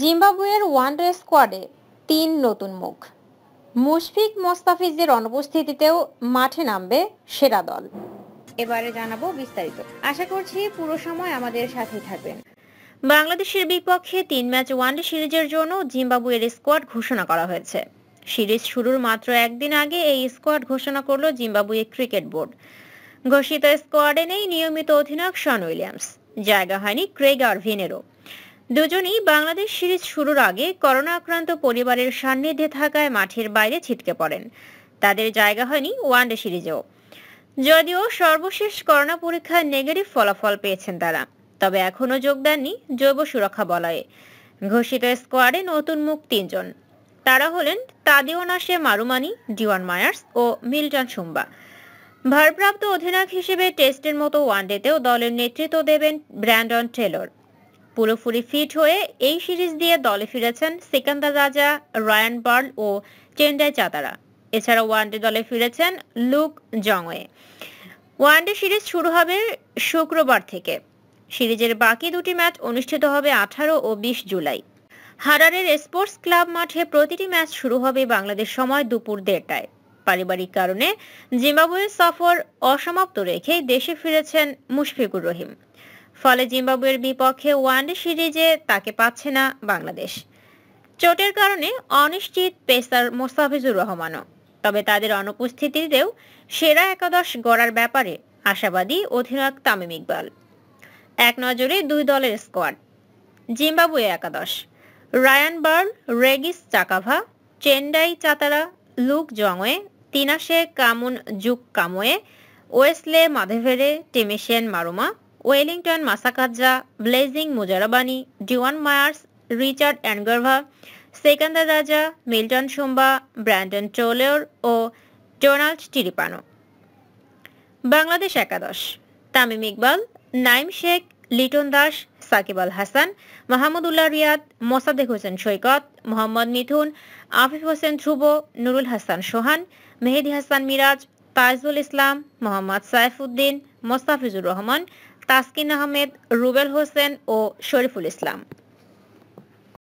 জিম্বাবুয়ের ওয়ানডে স্কোয়াডে তিন নতুন মুখ মুশফিক মোস্তাফিজের অনুপস্থিতিতেও মাঠে নামবে সেরা দল এবারে জানাবো বিস্তারিত আশা করছি পুরো সময় আমাদের সাথেই থাকবেন বাংলাদেশের বিপক্ষে তিন ম্যাচ ওয়ানডে সিরিজের জন্য জিম্বাবুয়ের স্কোয়াড ঘোষণা করা হয়েছে সিরিজ শুরুর মাত্র একদিন আগে এই স্কোয়াড ঘোষণা করল জিম্বাবুয়ে ক্রিকেট বোর্ড ঘোষিত স্কোয়াডে নেই নিয়মিত অধিনায়ক শন উইলিয়ামস জায়গা হয়নি ক্রেগ ভিনেরো দুজনেই বাংলাদেশ সিরিজ শুরুর আগে করোনা আক্রান্ত পরিবারের সান্নিধ্যে থাকায় মাঠের বাইরে ছিটকে পড়েন তাদের জায়গা হয়নি ওয়ানডে সিরিজেও যদিও সর্বশেষ করোনা পরীক্ষায় নেগেটিভ ফলাফল পেয়েছেন তারা তবে এখনও যোগ দেননি জৈব সুরক্ষা বলয়ে ঘোষিত স্কোয়াডে নতুন মুখ তিনজন তারা হলেন Tadiwanashe Marumani Dion Myers ও মিল্টন সুম্বা ভারপ্রাপ্ত অধিনায়ক হিসেবে টেস্টের মতো ওয়ানডেতেও দলের নেতৃত্ব দেবেন ব্র্যান্ডন টেলর পুরোপুরি ফিট হয়ে এই সিরিজ দিয়ে দলে ফিরেছেন সিকান্দার রাজা রায়ান বার্ন ও চেন্ডাই চাতারা এছাড়া ওয়ানডে দলে ফিরেছেন লুক জংওয়ে ওয়ানডে সিরিজ শুরু হবে শুক্রবার থেকে সিরিজের বাকি দুটি ম্যাচ অনুষ্ঠিত হবে আঠারো ও বিশ জুলাই হারারের স্পোর্টস ক্লাব মাঠে প্রতিটি ম্যাচ শুরু হবে বাংলাদেশ সময় দুপুর দেড়টায় পারিবারিক কারণে জিম্বাবুয়ে সফর অসমাপ্ত রেখে দেশে ফিরেছেন মুশফিকুর রহিম ফলে জিম্বাবুয়ের বিপক্ষে ওয়ানডে সিরিজে তাকে পাচ্ছে না বাংলাদেশ চোটের কারণে অনিশ্চিত পেসার মোস্তাফিজুর রহমানও তবে তাদের অনুপস্থিতিতেও সেরা একাদশ গড়ার ব্যাপারে আশাবাদী অধিনায়ক তামিম ইকবাল এক নজরে দুই দলের স্কোয়াড জিম্বাবুয়ে একাদশ Ryan Burl Regis Chakabva Tendai Chatara Luke Jongwe Tinashe Kamunhukamwe Wesley Madhevere Timycen Maruma Wellington Masakadza Blessing Muzarabani Dion Myers Richard Ngarava Sikandar Raza Milton Shumba Brandon Taylor ও ডোনাল্ড টিরিপানো বাংলাদেশ একাদশ তামিম ইকবাল নাইম শেখ লিটন দাস সাকিব আল হাসান মাহমুদুল্লাহ রিয়াদ মোসাদেক হোসেন সৈকত মোহাম্মদ মিথুন আফিফ হোসেন ধ্রুব নুরুল হাসান সোহান মেহেদি হাসান মিরাজ তাজুল ইসলাম মোহাম্মদ সাইফুদ্দিন মোস্তাফিজুর রহমান তাসকিন আহমেদ রুবেল হোসেন ও শরীফুল ইসলাম